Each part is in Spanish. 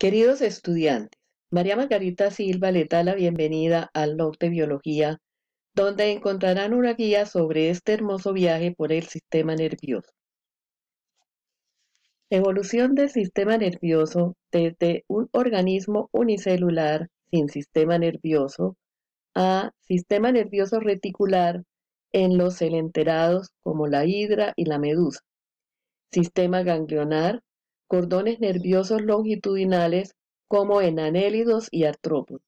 Queridos estudiantes, María Margarita Silva le da la bienvenida al Norte de biología, donde encontrarán una guía sobre este hermoso viaje por el sistema nervioso. Evolución del sistema nervioso desde un organismo unicelular sin sistema nervioso a sistema nervioso reticular en los celenterados como la hidra y la medusa, sistema ganglionar cordones nerviosos longitudinales como en anélidos y artrópodos,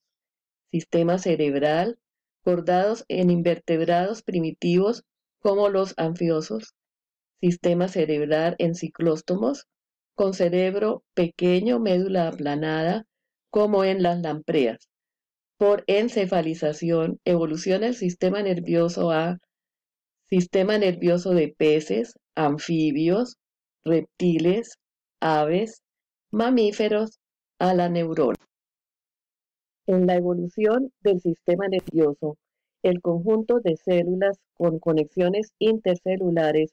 sistema cerebral, cordados en invertebrados primitivos como los anfiosos, sistema cerebral en ciclóstomos, con cerebro pequeño, médula aplanada, como en las lampreas. Por encefalización, evoluciona el sistema nervioso a sistema nervioso de peces, anfibios, reptiles, aves, mamíferos, a la neurona. En la evolución del sistema nervioso, el conjunto de células con conexiones intercelulares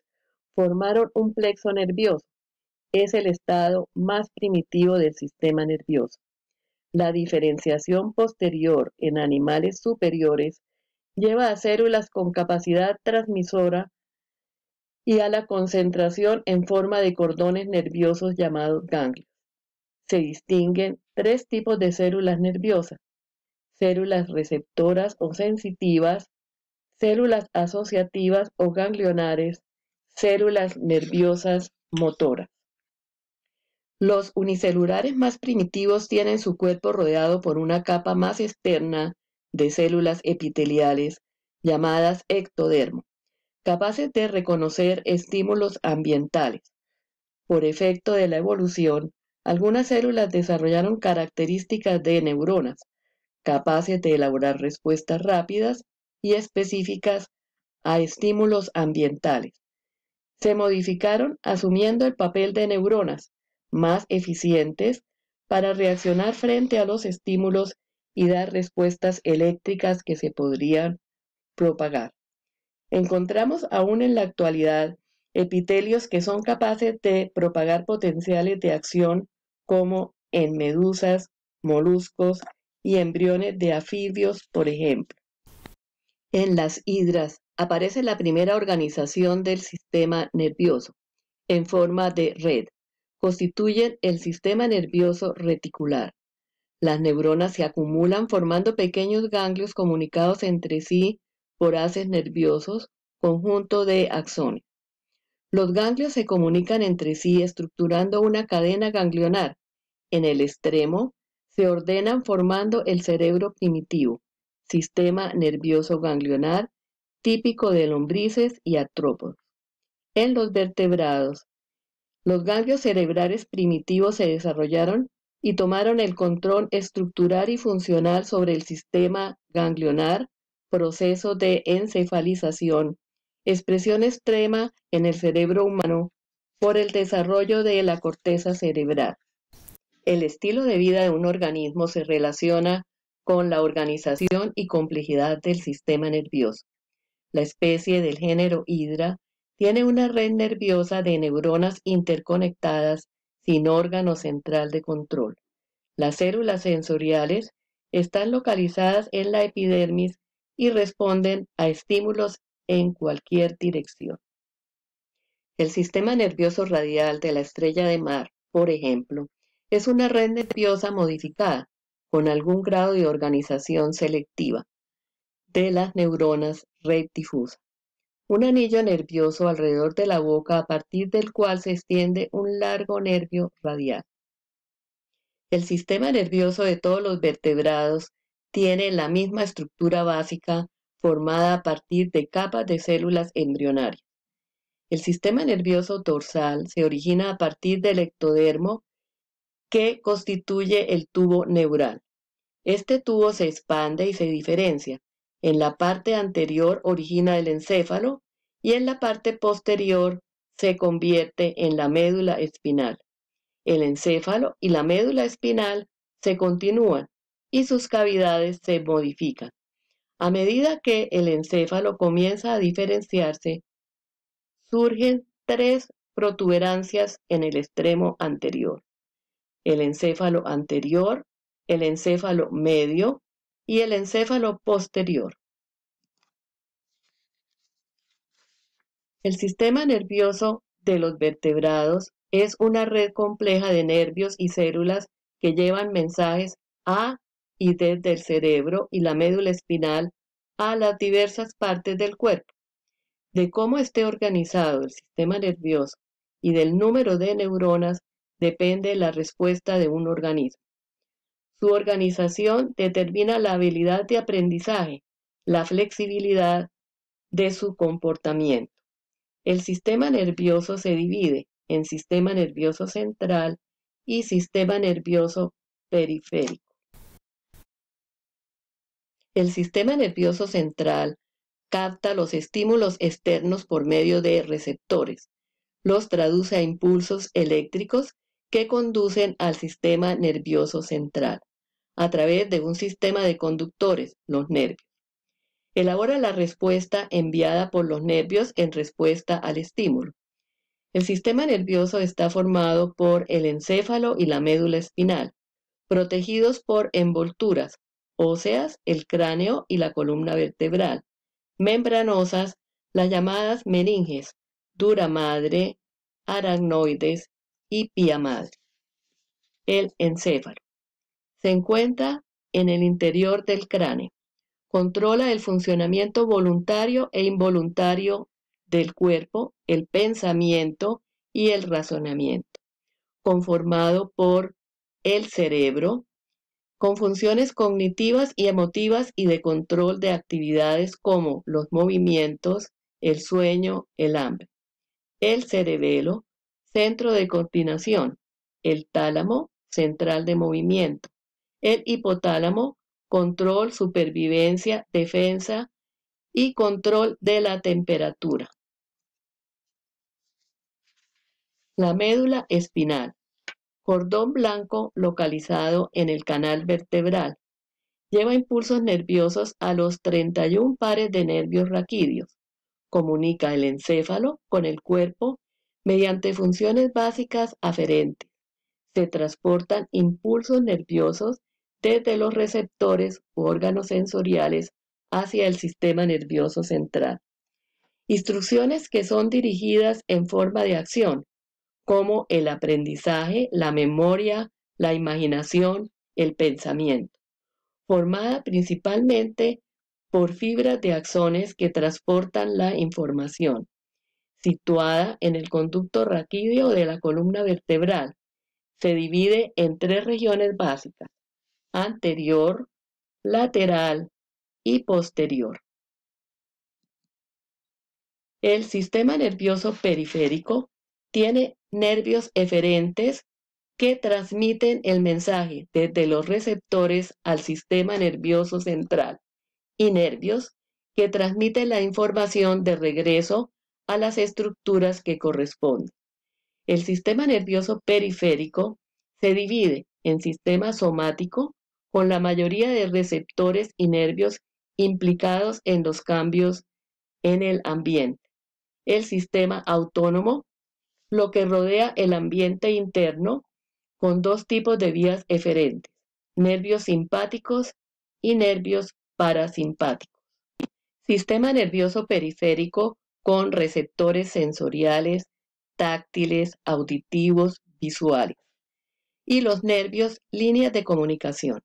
formaron un plexo nervioso. Es el estado más primitivo del sistema nervioso. La diferenciación posterior en animales superiores lleva a células con capacidad transmisora y a la concentración en forma de cordones nerviosos llamados ganglios. Se distinguen tres tipos de células nerviosas, células receptoras o sensitivas, células asociativas o ganglionares, células nerviosas motoras. Los unicelulares más primitivos tienen su cuerpo rodeado por una capa más externa de células epiteliales llamadas ectodermo capaces de reconocer estímulos ambientales. Por efecto de la evolución, algunas células desarrollaron características de neuronas, capaces de elaborar respuestas rápidas y específicas a estímulos ambientales. Se modificaron asumiendo el papel de neuronas más eficientes para reaccionar frente a los estímulos y dar respuestas eléctricas que se podrían propagar. Encontramos aún en la actualidad epitelios que son capaces de propagar potenciales de acción como en medusas, moluscos y embriones de afibios, por ejemplo. En las hidras aparece la primera organización del sistema nervioso en forma de red. Constituyen el sistema nervioso reticular. Las neuronas se acumulan formando pequeños ganglios comunicados entre sí poraces nerviosos, conjunto de axones. Los ganglios se comunican entre sí estructurando una cadena ganglionar. En el extremo se ordenan formando el cerebro primitivo, sistema nervioso ganglionar típico de lombrices y artrópodos. En los vertebrados, los ganglios cerebrales primitivos se desarrollaron y tomaron el control estructural y funcional sobre el sistema ganglionar proceso de encefalización, expresión extrema en el cerebro humano por el desarrollo de la corteza cerebral. El estilo de vida de un organismo se relaciona con la organización y complejidad del sistema nervioso. La especie del género Hydra tiene una red nerviosa de neuronas interconectadas sin órgano central de control. Las células sensoriales están localizadas en la epidermis y responden a estímulos en cualquier dirección. El sistema nervioso radial de la estrella de mar, por ejemplo, es una red nerviosa modificada con algún grado de organización selectiva de las neuronas red difusa. Un anillo nervioso alrededor de la boca a partir del cual se extiende un largo nervio radial. El sistema nervioso de todos los vertebrados tiene la misma estructura básica formada a partir de capas de células embrionarias. El sistema nervioso dorsal se origina a partir del ectodermo que constituye el tubo neural. Este tubo se expande y se diferencia. En la parte anterior origina el encéfalo y en la parte posterior se convierte en la médula espinal. El encéfalo y la médula espinal se continúan y sus cavidades se modifican. A medida que el encéfalo comienza a diferenciarse, surgen tres protuberancias en el extremo anterior. El encéfalo anterior, el encéfalo medio y el encéfalo posterior. El sistema nervioso de los vertebrados es una red compleja de nervios y células que llevan mensajes a y desde el cerebro y la médula espinal a las diversas partes del cuerpo, de cómo esté organizado el sistema nervioso y del número de neuronas depende la respuesta de un organismo. Su organización determina la habilidad de aprendizaje, la flexibilidad de su comportamiento. El sistema nervioso se divide en sistema nervioso central y sistema nervioso periférico. El sistema nervioso central capta los estímulos externos por medio de receptores, los traduce a impulsos eléctricos que conducen al sistema nervioso central a través de un sistema de conductores, los nervios. Elabora la respuesta enviada por los nervios en respuesta al estímulo. El sistema nervioso está formado por el encéfalo y la médula espinal, protegidos por envolturas, óseas, el cráneo y la columna vertebral, membranosas, las llamadas meninges, dura madre, aracnoides y pía madre. El encéfalo. Se encuentra en el interior del cráneo. Controla el funcionamiento voluntario e involuntario del cuerpo, el pensamiento y el razonamiento, conformado por el cerebro, con funciones cognitivas y emotivas y de control de actividades como los movimientos, el sueño, el hambre. El cerebelo, centro de coordinación, el tálamo, central de movimiento, el hipotálamo, control, supervivencia, defensa y control de la temperatura. La médula espinal, cordón blanco localizado en el canal vertebral. Lleva impulsos nerviosos a los 31 pares de nervios raquídeos. Comunica el encéfalo con el cuerpo mediante funciones básicas aferentes. Se transportan impulsos nerviosos desde los receptores u órganos sensoriales hacia el sistema nervioso central. Instrucciones que son dirigidas en forma de acción, como el aprendizaje, la memoria, la imaginación, el pensamiento, formada principalmente por fibras de axones que transportan la información, situada en el conducto raquídeo de la columna vertebral. Se divide en tres regiones básicas, anterior, lateral y posterior. El sistema nervioso periférico tiene nervios eferentes que transmiten el mensaje desde los receptores al sistema nervioso central y nervios que transmiten la información de regreso a las estructuras que corresponden. El sistema nervioso periférico se divide en sistema somático con la mayoría de receptores y nervios implicados en los cambios en el ambiente, el sistema autónomo lo que rodea el ambiente interno con dos tipos de vías eferentes, nervios simpáticos y nervios parasimpáticos. Sistema nervioso periférico con receptores sensoriales, táctiles, auditivos, visuales. Y los nervios, líneas de comunicación.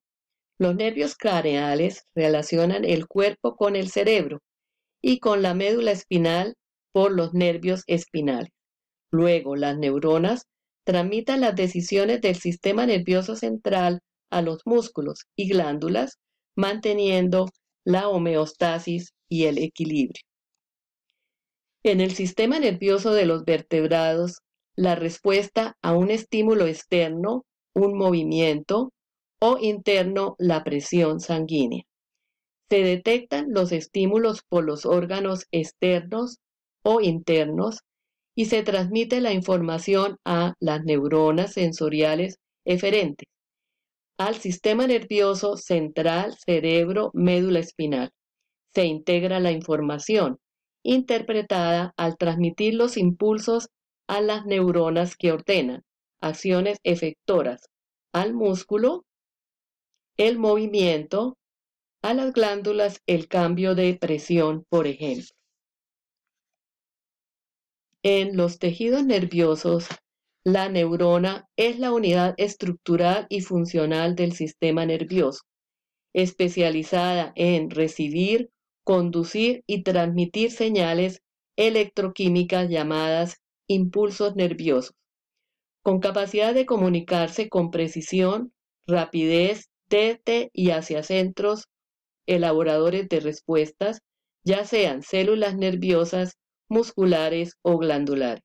Los nervios craneales relacionan el cuerpo con el cerebro y con la médula espinal por los nervios espinales. Luego, las neuronas tramitan las decisiones del sistema nervioso central a los músculos y glándulas, manteniendo la homeostasis y el equilibrio. En el sistema nervioso de los vertebrados, la respuesta a un estímulo externo, un movimiento, o interno, la presión sanguínea. Se detectan los estímulos por los órganos externos o internos y se transmite la información a las neuronas sensoriales eferentes, al sistema nervioso central, cerebro, médula espinal. Se integra la información interpretada al transmitir los impulsos a las neuronas que ordenan acciones efectoras al músculo, el movimiento, a las glándulas el cambio de presión, por ejemplo. En los tejidos nerviosos, la neurona es la unidad estructural y funcional del sistema nervioso, especializada en recibir, conducir y transmitir señales electroquímicas llamadas impulsos nerviosos, con capacidad de comunicarse con precisión, rapidez, desde y hacia centros elaboradores de respuestas, ya sean células nerviosas, musculares o glandulares.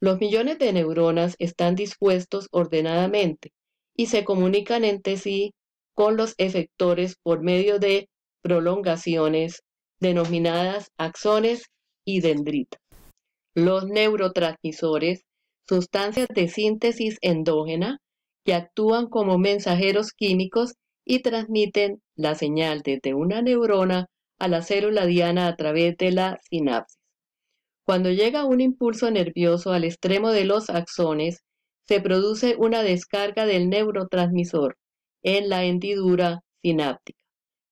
Los millones de neuronas están dispuestos ordenadamente y se comunican entre sí con los efectores por medio de prolongaciones denominadas axones y dendritas. Los neurotransmisores, sustancias de síntesis endógena que actúan como mensajeros químicos y transmiten la señal desde una neurona a la célula diana a través de la sinapsis. Cuando llega un impulso nervioso al extremo de los axones, se produce una descarga del neurotransmisor en la hendidura sináptica,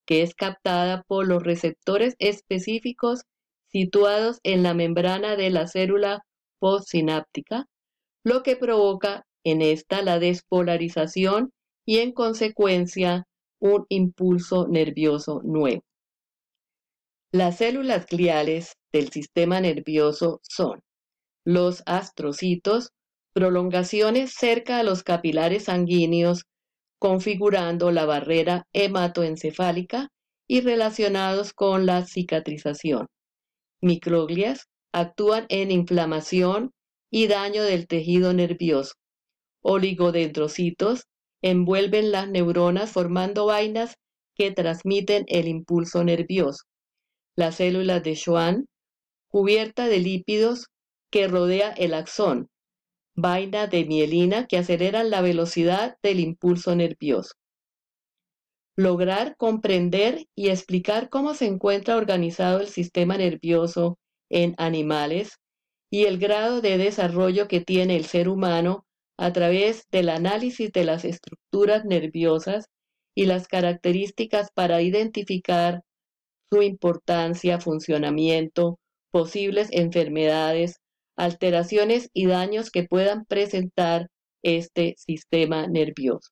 que es captada por los receptores específicos situados en la membrana de la célula postsináptica, lo que provoca en esta la despolarización y en consecuencia un impulso nervioso nuevo. Las células gliales del sistema nervioso son los astrocitos, prolongaciones cerca a los capilares sanguíneos, configurando la barrera hematoencefálica y relacionados con la cicatrización. Microglias actúan en inflamación y daño del tejido nervioso. Oligodendrocitos envuelven las neuronas formando vainas que transmiten el impulso nervioso la célula de Schwann, cubierta de lípidos que rodea el axón, vaina de mielina que acelera la velocidad del impulso nervioso. Lograr comprender y explicar cómo se encuentra organizado el sistema nervioso en animales y el grado de desarrollo que tiene el ser humano a través del análisis de las estructuras nerviosas y las características para identificar su importancia, funcionamiento, posibles enfermedades, alteraciones y daños que puedan presentar este sistema nervioso.